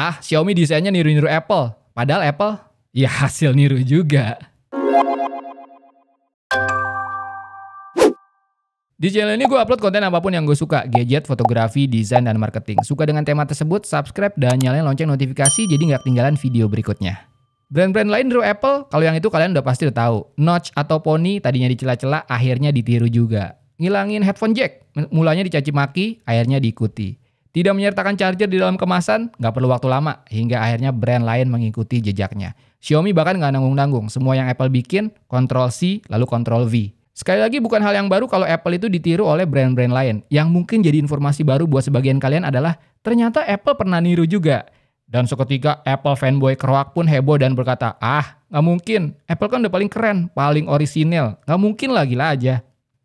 ah Xiaomi desainnya niru-niru Apple. Padahal Apple ya hasil niru juga. Di channel ini gue upload konten apapun yang gue suka, gadget, fotografi, desain, dan marketing. Suka dengan tema tersebut, subscribe dan nyalain lonceng notifikasi jadi nggak ketinggalan video berikutnya. Brand-brand lain niru Apple, kalau yang itu kalian udah pasti udah tahu. Notch atau Pony tadinya dicela-cela, akhirnya ditiru juga. Ngilangin headphone jack, mulanya dicaci maki, akhirnya diikuti tidak menyertakan charger di dalam kemasan, nggak perlu waktu lama hingga akhirnya brand lain mengikuti jejaknya. Xiaomi bahkan nggak nanggung-nanggung, semua yang Apple bikin, Ctrl C lalu Ctrl V. Sekali lagi bukan hal yang baru kalau Apple itu ditiru oleh brand-brand lain. Yang mungkin jadi informasi baru buat sebagian kalian adalah ternyata Apple pernah niru juga. Dan seketika Apple fanboy keroak pun heboh dan berkata, ah nggak mungkin, Apple kan udah paling keren, paling orisinil, nggak mungkin lagi lah gila aja.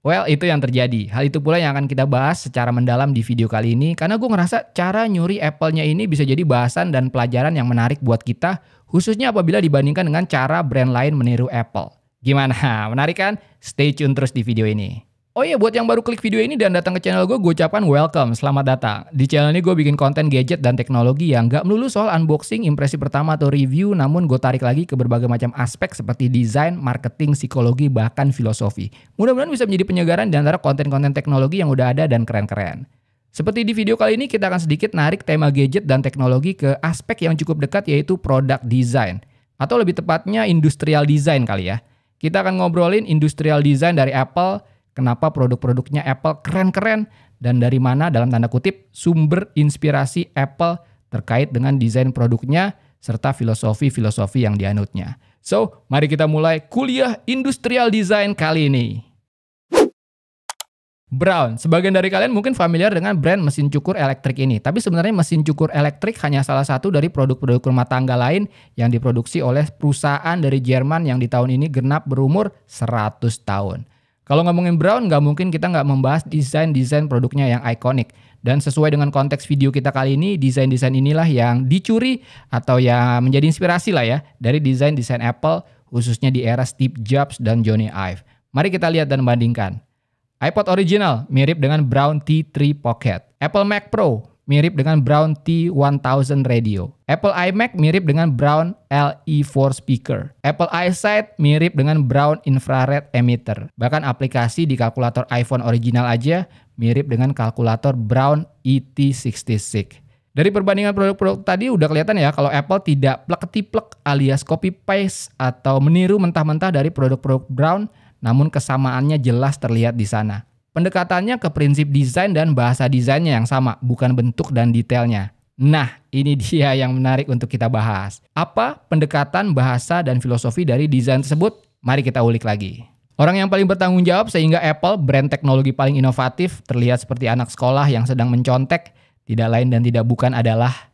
Well, itu yang terjadi. Hal itu pula yang akan kita bahas secara mendalam di video kali ini karena gue ngerasa cara nyuri Apple-nya ini bisa jadi bahasan dan pelajaran yang menarik buat kita khususnya apabila dibandingkan dengan cara brand lain meniru Apple. Gimana? Menarik kan? Stay tune terus di video ini. Oh iya, buat yang baru klik video ini dan datang ke channel gue, gue ucapkan welcome, selamat datang. Di channel ini gue bikin konten gadget dan teknologi yang gak melulu soal unboxing, impresi pertama atau review, namun gue tarik lagi ke berbagai macam aspek seperti desain, marketing, psikologi, bahkan filosofi. Mudah-mudahan bisa menjadi penyegaran di antara konten-konten teknologi yang udah ada dan keren-keren. Seperti di video kali ini, kita akan sedikit narik tema gadget dan teknologi ke aspek yang cukup dekat yaitu product design. Atau lebih tepatnya industrial design kali ya. Kita akan ngobrolin industrial design dari Apple, kenapa produk-produknya Apple keren-keren dan dari mana dalam tanda kutip sumber inspirasi Apple terkait dengan desain produknya serta filosofi-filosofi yang dianutnya. So, mari kita mulai kuliah industrial design kali ini. Brown. Sebagian dari kalian mungkin familiar dengan brand mesin cukur elektrik ini, tapi sebenarnya mesin cukur elektrik hanya salah satu dari produk-produk rumah tangga lain yang diproduksi oleh perusahaan dari Jerman yang di tahun ini genap berumur 100 tahun. Kalau ngomongin Brown, nggak mungkin kita nggak membahas desain-desain produknya yang ikonik. Dan sesuai dengan konteks video kita kali ini, desain-desain inilah yang dicuri atau yang menjadi inspirasi lah ya dari desain-desain Apple khususnya di era Steve Jobs dan Johnny Ive. Mari kita lihat dan bandingkan. iPod original mirip dengan Brown T3 Pocket. Apple Mac Pro mirip dengan Brown T1000 radio. Apple iMac mirip dengan Brown LE4 speaker. Apple EyeSight mirip dengan Brown infrared emitter. Bahkan aplikasi di kalkulator iPhone original aja mirip dengan kalkulator Brown ET66. Dari perbandingan produk-produk tadi udah kelihatan ya kalau Apple tidak plek tiplek alias copy paste atau meniru mentah-mentah dari produk-produk Brown, namun kesamaannya jelas terlihat di sana. Pendekatannya ke prinsip desain dan bahasa desainnya yang sama, bukan bentuk dan detailnya. Nah, ini dia yang menarik untuk kita bahas. Apa pendekatan bahasa dan filosofi dari desain tersebut? Mari kita ulik lagi. Orang yang paling bertanggung jawab sehingga Apple, brand teknologi paling inovatif, terlihat seperti anak sekolah yang sedang mencontek, tidak lain dan tidak bukan adalah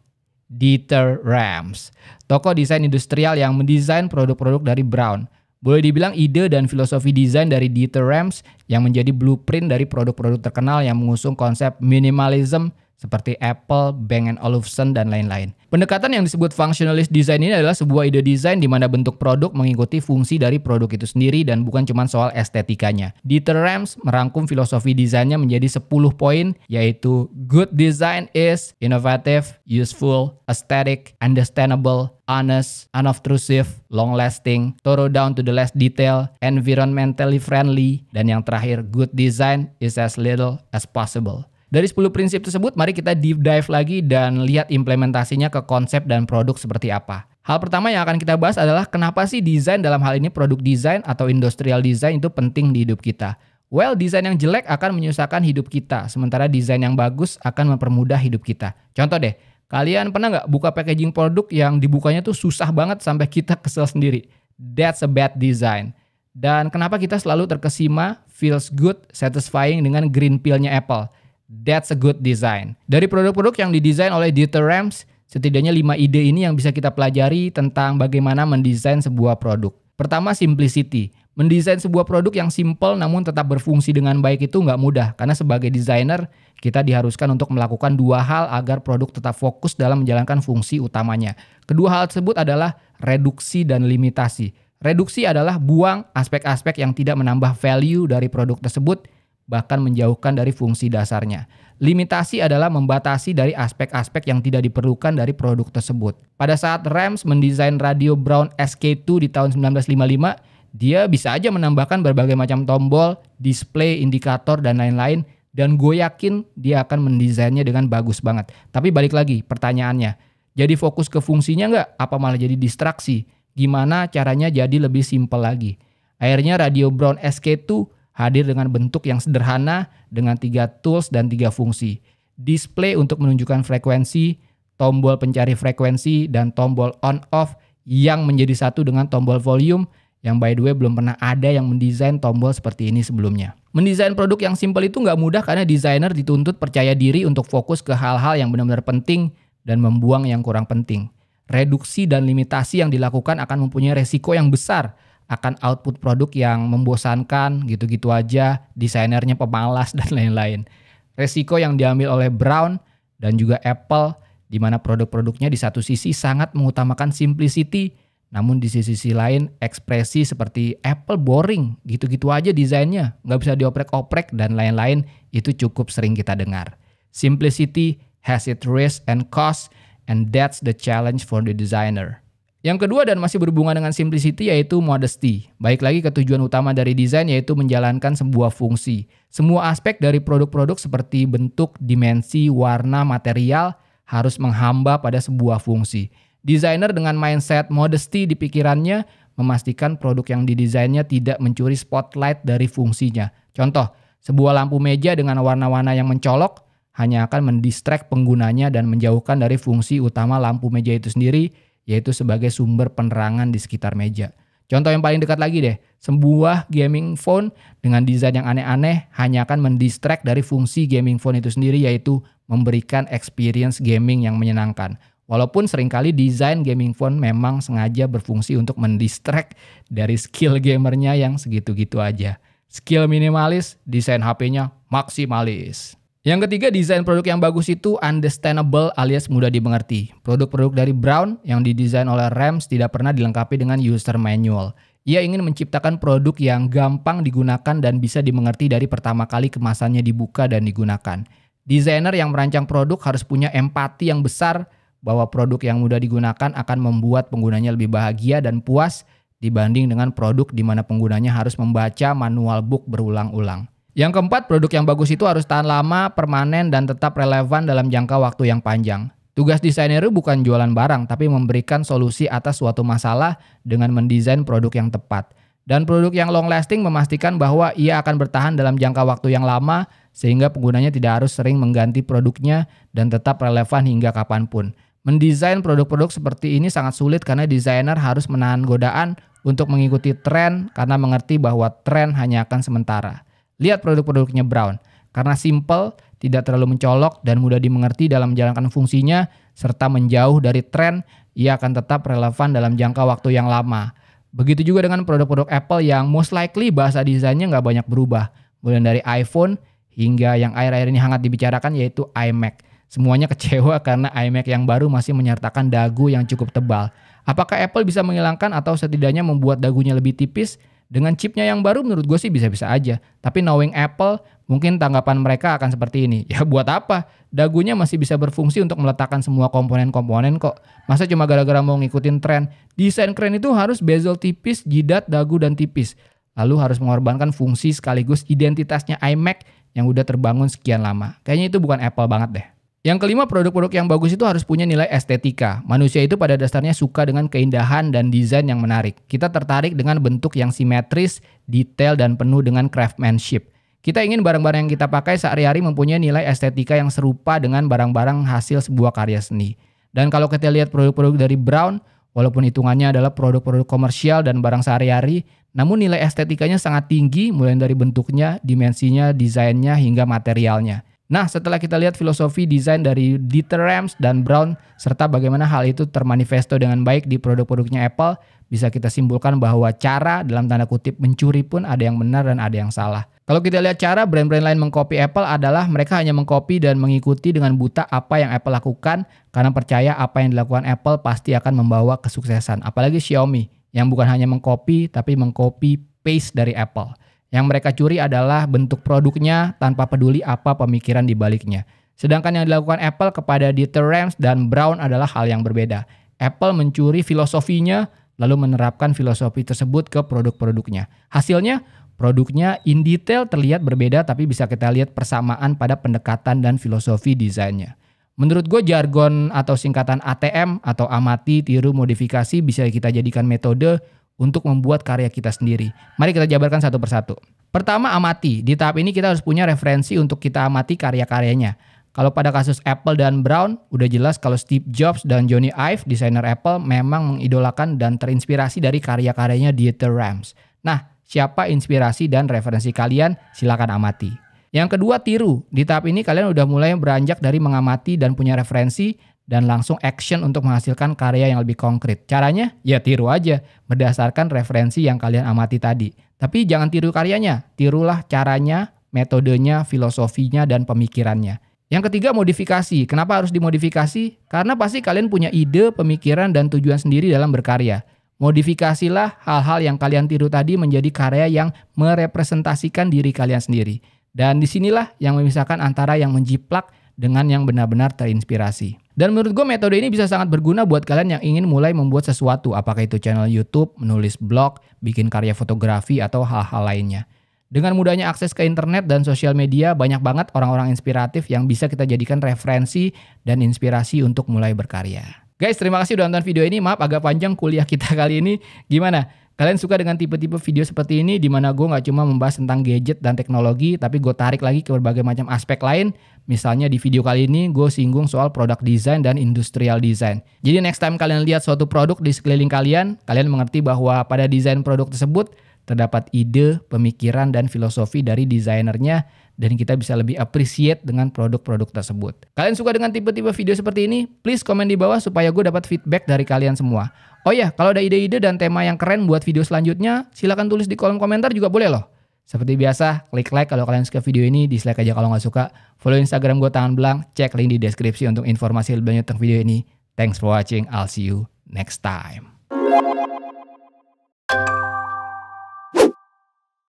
Dieter Rams, toko desain industrial yang mendesain produk-produk dari Brown. Boleh dibilang ide dan filosofi desain dari Dieter Rams yang menjadi blueprint dari produk-produk terkenal yang mengusung konsep minimalism seperti Apple, Bang Olufsen, dan lain-lain. Pendekatan yang disebut functionalist design ini adalah sebuah ide desain di mana bentuk produk mengikuti fungsi dari produk itu sendiri dan bukan cuma soal estetikanya. Dieter Rams merangkum filosofi desainnya menjadi 10 poin yaitu good design is innovative, useful, aesthetic, understandable, honest, unobtrusive, long-lasting, thorough down to the last detail, environmentally friendly, dan yang terakhir, good design is as little as possible. Dari 10 prinsip tersebut, mari kita deep dive lagi dan lihat implementasinya ke konsep dan produk seperti apa. Hal pertama yang akan kita bahas adalah kenapa sih desain dalam hal ini produk desain atau industrial design itu penting di hidup kita. Well, desain yang jelek akan menyusahkan hidup kita, sementara desain yang bagus akan mempermudah hidup kita. Contoh deh, kalian pernah nggak buka packaging produk yang dibukanya tuh susah banget sampai kita kesel sendiri? That's a bad design. Dan kenapa kita selalu terkesima, feels good, satisfying dengan green pill-nya Apple? That's a good design. Dari produk-produk yang didesain oleh Dieter Rams, setidaknya 5 ide ini yang bisa kita pelajari tentang bagaimana mendesain sebuah produk. Pertama, simplicity. Mendesain sebuah produk yang simple namun tetap berfungsi dengan baik itu nggak mudah karena sebagai desainer kita diharuskan untuk melakukan dua hal agar produk tetap fokus dalam menjalankan fungsi utamanya. Kedua hal tersebut adalah reduksi dan limitasi. Reduksi adalah buang aspek-aspek yang tidak menambah value dari produk tersebut bahkan menjauhkan dari fungsi dasarnya. Limitasi adalah membatasi dari aspek-aspek yang tidak diperlukan dari produk tersebut. Pada saat Rams mendesain radio Brown SK2 di tahun 1955, dia bisa aja menambahkan berbagai macam tombol, display, indikator, dan lain-lain. Dan gue yakin dia akan mendesainnya dengan bagus banget. Tapi balik lagi pertanyaannya, jadi fokus ke fungsinya nggak? Apa malah jadi distraksi? Gimana caranya jadi lebih simpel lagi? Akhirnya radio Brown SK2 hadir dengan bentuk yang sederhana dengan tiga tools dan tiga fungsi. Display untuk menunjukkan frekuensi, tombol pencari frekuensi, dan tombol on-off yang menjadi satu dengan tombol volume yang by the way belum pernah ada yang mendesain tombol seperti ini sebelumnya. Mendesain produk yang simple itu nggak mudah karena desainer dituntut percaya diri untuk fokus ke hal-hal yang benar-benar penting dan membuang yang kurang penting. Reduksi dan limitasi yang dilakukan akan mempunyai resiko yang besar akan output produk yang membosankan gitu-gitu aja, desainernya pemalas dan lain-lain. Resiko yang diambil oleh Brown dan juga Apple di mana produk-produknya di satu sisi sangat mengutamakan simplicity, namun di sisi-sisi lain ekspresi seperti Apple boring, gitu-gitu aja desainnya, nggak bisa dioprek-oprek dan lain-lain itu cukup sering kita dengar. Simplicity has its risk and cost and that's the challenge for the designer. Yang kedua dan masih berhubungan dengan simplicity yaitu modesty. Baik lagi ke tujuan utama dari desain yaitu menjalankan sebuah fungsi. Semua aspek dari produk-produk seperti bentuk, dimensi, warna, material harus menghamba pada sebuah fungsi. Desainer dengan mindset modesty di pikirannya memastikan produk yang didesainnya tidak mencuri spotlight dari fungsinya. Contoh, sebuah lampu meja dengan warna-warna yang mencolok hanya akan mendistract penggunanya dan menjauhkan dari fungsi utama lampu meja itu sendiri yaitu sebagai sumber penerangan di sekitar meja. Contoh yang paling dekat lagi deh, sebuah gaming phone dengan desain yang aneh-aneh hanya akan mendistract dari fungsi gaming phone itu sendiri yaitu memberikan experience gaming yang menyenangkan. Walaupun seringkali desain gaming phone memang sengaja berfungsi untuk mendistract dari skill gamernya yang segitu-gitu aja. Skill minimalis, desain HP-nya maksimalis. Yang ketiga, desain produk yang bagus itu understandable alias mudah dimengerti. Produk-produk dari Brown yang didesain oleh Rams tidak pernah dilengkapi dengan user manual. Ia ingin menciptakan produk yang gampang digunakan dan bisa dimengerti dari pertama kali kemasannya dibuka dan digunakan. Desainer yang merancang produk harus punya empati yang besar bahwa produk yang mudah digunakan akan membuat penggunanya lebih bahagia dan puas dibanding dengan produk di mana penggunanya harus membaca manual book berulang-ulang. Yang keempat, produk yang bagus itu harus tahan lama, permanen, dan tetap relevan dalam jangka waktu yang panjang. Tugas desainer bukan jualan barang, tapi memberikan solusi atas suatu masalah dengan mendesain produk yang tepat. Dan produk yang long lasting memastikan bahwa ia akan bertahan dalam jangka waktu yang lama, sehingga penggunanya tidak harus sering mengganti produknya dan tetap relevan hingga kapanpun. Mendesain produk-produk seperti ini sangat sulit karena desainer harus menahan godaan untuk mengikuti tren karena mengerti bahwa tren hanya akan sementara. Lihat produk-produknya Brown, karena simple, tidak terlalu mencolok, dan mudah dimengerti dalam menjalankan fungsinya, serta menjauh dari tren, ia akan tetap relevan dalam jangka waktu yang lama. Begitu juga dengan produk-produk Apple yang most likely bahasa desainnya nggak banyak berubah. Mulai dari iPhone hingga yang akhir-akhir ini hangat dibicarakan yaitu iMac. Semuanya kecewa karena iMac yang baru masih menyertakan dagu yang cukup tebal. Apakah Apple bisa menghilangkan atau setidaknya membuat dagunya lebih tipis? Dengan chipnya yang baru menurut gue sih bisa-bisa aja. Tapi knowing Apple, mungkin tanggapan mereka akan seperti ini. Ya buat apa? Dagunya masih bisa berfungsi untuk meletakkan semua komponen-komponen kok. Masa cuma gara-gara mau ngikutin tren? Desain keren itu harus bezel tipis, jidat, dagu, dan tipis. Lalu harus mengorbankan fungsi sekaligus identitasnya iMac yang udah terbangun sekian lama. Kayaknya itu bukan Apple banget deh. Yang kelima, produk-produk yang bagus itu harus punya nilai estetika. Manusia itu pada dasarnya suka dengan keindahan dan desain yang menarik. Kita tertarik dengan bentuk yang simetris, detail, dan penuh dengan craftsmanship. Kita ingin barang-barang yang kita pakai sehari-hari mempunyai nilai estetika yang serupa dengan barang-barang hasil sebuah karya seni. Dan kalau kita lihat produk-produk dari Brown, walaupun hitungannya adalah produk-produk komersial dan barang sehari-hari, namun nilai estetikanya sangat tinggi mulai dari bentuknya, dimensinya, desainnya, hingga materialnya. Nah, setelah kita lihat filosofi desain dari Dieter Rams dan Brown serta bagaimana hal itu termanifesto dengan baik di produk-produknya Apple, bisa kita simpulkan bahwa cara dalam tanda kutip mencuri pun ada yang benar dan ada yang salah. Kalau kita lihat cara brand-brand lain mengcopy Apple adalah mereka hanya mengcopy dan mengikuti dengan buta apa yang Apple lakukan karena percaya apa yang dilakukan Apple pasti akan membawa kesuksesan. Apalagi Xiaomi yang bukan hanya mengcopy tapi mengcopy paste dari Apple. Yang mereka curi adalah bentuk produknya tanpa peduli apa pemikiran di baliknya. Sedangkan yang dilakukan Apple kepada Deterrence dan Brown adalah hal yang berbeda. Apple mencuri filosofinya lalu menerapkan filosofi tersebut ke produk-produknya. Hasilnya, produknya in detail terlihat berbeda tapi bisa kita lihat persamaan pada pendekatan dan filosofi desainnya. Menurut gue jargon atau singkatan ATM atau amati, tiru, modifikasi bisa kita jadikan metode untuk membuat karya kita sendiri. Mari kita jabarkan satu persatu. Pertama, amati. Di tahap ini kita harus punya referensi untuk kita amati karya-karyanya. Kalau pada kasus Apple dan Brown, udah jelas kalau Steve Jobs dan Johnny Ive, desainer Apple, memang mengidolakan dan terinspirasi dari karya-karyanya Dieter Rams. Nah, siapa inspirasi dan referensi kalian? Silakan amati. Yang kedua, tiru. Di tahap ini kalian udah mulai beranjak dari mengamati dan punya referensi dan langsung action untuk menghasilkan karya yang lebih konkret. Caranya ya tiru aja berdasarkan referensi yang kalian amati tadi. Tapi jangan tiru karyanya, tirulah caranya, metodenya, filosofinya, dan pemikirannya. Yang ketiga modifikasi. Kenapa harus dimodifikasi? Karena pasti kalian punya ide, pemikiran, dan tujuan sendiri dalam berkarya. Modifikasilah hal-hal yang kalian tiru tadi menjadi karya yang merepresentasikan diri kalian sendiri. Dan disinilah yang memisahkan antara yang menjiplak dengan yang benar-benar terinspirasi. Dan menurut gue metode ini bisa sangat berguna buat kalian yang ingin mulai membuat sesuatu, apakah itu channel YouTube, menulis blog, bikin karya fotografi, atau hal-hal lainnya. Dengan mudahnya akses ke internet dan sosial media, banyak banget orang-orang inspiratif yang bisa kita jadikan referensi dan inspirasi untuk mulai berkarya. Guys, terima kasih udah nonton video ini. Maaf agak panjang kuliah kita kali ini. Gimana? Kalian suka dengan tipe-tipe video seperti ini di mana gue gak cuma membahas tentang gadget dan teknologi, tapi gue tarik lagi ke berbagai macam aspek lain. Misalnya di video kali ini gue singgung soal produk design dan industrial design. Jadi next time kalian lihat suatu produk di sekeliling kalian, kalian mengerti bahwa pada desain produk tersebut terdapat ide, pemikiran, dan filosofi dari desainernya dan kita bisa lebih appreciate dengan produk-produk tersebut. Kalian suka dengan tipe-tipe video seperti ini? Please komen di bawah supaya gue dapat feedback dari kalian semua. Oh ya, kalau ada ide-ide dan tema yang keren buat video selanjutnya, silahkan tulis di kolom komentar juga boleh loh. Seperti biasa, klik like kalau kalian suka video ini, dislike aja kalau nggak suka. Follow Instagram gue Tangan Belang, cek link di deskripsi untuk informasi lebih banyak tentang video ini. Thanks for watching, I'll see you next time.